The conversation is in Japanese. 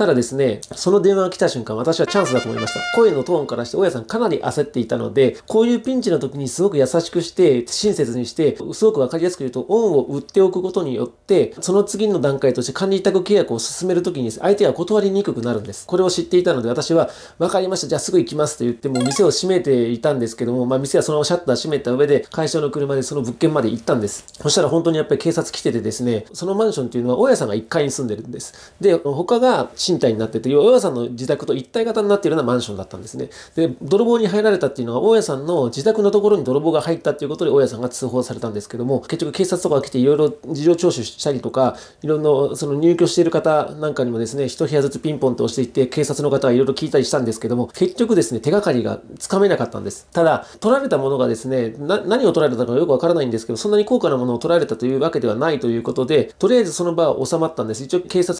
ただですね、その電話が来た瞬間、私はチャンスだと思いました。声のトーンからして、大家さんかなり焦っていたので、こういうピンチの時にすごく優しくして、親切にして、すごくわかりやすく言うと、恩を売っておくことによって、その次の段階として管理委託契約を進める時に、相手は断りにくくなるんです。これを知っていたので、私は、わかりました、じゃあすぐ行きますと言って、もう店を閉めていたんですけども、まあ店はそのシャッター閉めた上で、会社の車でその物件まで行ったんです。そしたら本当にやっぱり警察来ててですね、そのマンションっていうのは大家さんが1階に住んでるんです。で、他が賃貸になってて、大家さんの自宅と一体型になっているようなマンションだったんですね。で、泥棒に入られたっていうのは、大家さんの自宅のところに泥棒が入ったっていうことで、大家さんが通報されたんですけども、結局警察とかが来ていろいろ事情聴取したりとか、いろんな、その入居している方なんかにもですね、一部屋ずつピンポンと押していって、警察の方はいろいろ聞いたりしたんですけども、結局ですね、手がかりがつかめなかったんです。ただ、取られたものがですね、何を取られたかよくわからないんですけど、そんなに高価なものを取られたというわけではないということで、とりあえずその場は収まったんです。一応警察